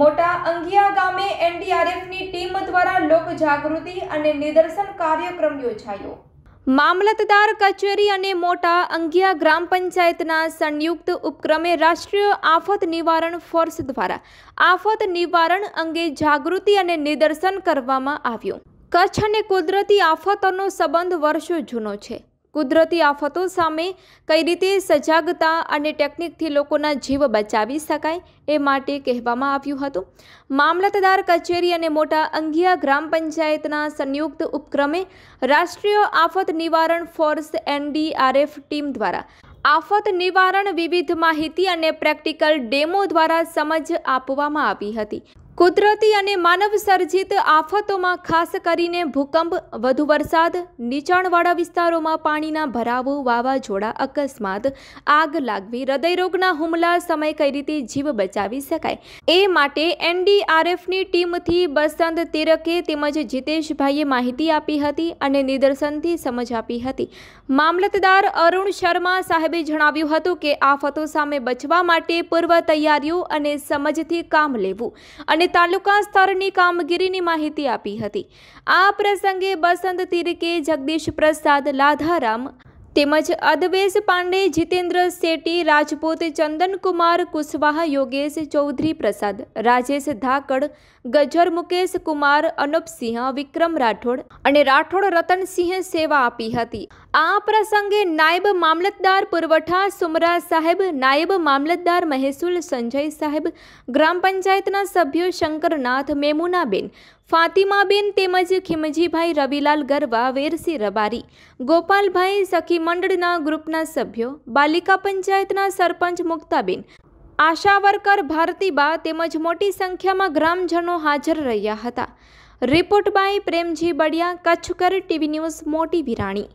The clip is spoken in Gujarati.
મોટા અંગિયા ગામે એનડીઆરએફની ટીમ દ્વારા લોકજાગૃતિ અને નિદર્શન કાર્યક્રમ યોજાયો મામલતદાર કચેરી અને મોટા અંગિયા ગ્રામ પંચાયતના સંયુક્ત ઉપક્રમે રાષ્ટ્રીય આફત નિવારણ ફોર્સ દ્વારા આફત નિવારણ અંગે જાગૃતિ અને નિદર્શન કરવામાં આવ્યું કચ્છ અને કુદરતી આફતોનો સંબંધ વર્ષો જૂનો છે કુદરતી આફતો સામે કઈ રીતે સજાગતા અને ટેકનિકથી લોકોના જીવ બચાવી શકાય એ માટે કહેવામાં આવ્યું હતું મામલતદાર કચેરી અને મોટા અંગિયા ગ્રામ પંચાયતના સંયુક્ત ઉપક્રમે રાષ્ટ્રીય આફત નિવારણ ફોર્સ એનડીઆરએફ ટીમ દ્વારા આફત નિવારણ વિવિધ માહિતી અને પ્રેક્ટિકલ ડેમો દ્વારા સમજ આપવામાં આવી હતી કુદરતી અને માનવ સર્જિત આફતોમાં ખાસ કરીને ભૂકંપ વધુ વરસાદ નીચાણવાળા વિસ્તારોમાં પાણીના ભરાવો વાવાઝોડા અકસ્માત આગ લાગવી હૃદયરોગના હુમલા સમય કઈ રીતે જીવ બચાવી શકાય એ માટે એનડીઆરએફની ટીમથી બસંત તિરકે તેમજ જીતેશભાઈએ માહિતી આપી હતી અને નિદર્શનથી સમજ આપી હતી મામલતદાર અરુણ શર્મા સાહેબે જણાવ્યું હતું કે આફતો સામે બચવા માટે પૂર્વ તૈયારીઓ અને સમજથી કામ લેવું અને તાલુકા સ્તરની કામગીરીની માહિતી આપી હતી આ પ્રસંગે બસંત તિરકે જગદીશ પ્રસાદ લાધારામ તેમજ અદવેશ પાંડે જીતેન્દ્ર શેટ્ટી રાજપૂત ચંદનકુમાર કુશવાહા યોગેશ ચૌધરી પ્રસાદ રાજેશ ધાકડ ગજર મુકેશ કુમાર અનુપસિંહ વિક્રમ રાઠોડ અને રાઠોડ રતનસિંહે સેવા આપી હતી આ પ્રસંગે નાયબ મામલતદાર પુરવઠા સુમરા સાહેબ નાયબ મામલતદાર મહેસૂલ સંજય સાહેબ ગ્રામ પંચાયતના સભ્યો શંકરનાથ મેમુનાબેન ફાતિમાબેન તેમજ ખીમજીભાઈ રવિલાલ ગરવા વેરસી રબારી ગોપાલભાઈ સખી મંડળના ગ્રુપના સભ્યો બાલિકા પંચાયતના સરપંચ મુક્તાબેન આશા વર્કર ભારતીબા તેમજ મોટી સંખ્યામાં ગ્રામજનો હાજર રહ્યા હતા રિપોર્ટ બાય પ્રેમજી બડિયા કચ્છકર ટીવી ન્યૂઝ મોટી વિરાણી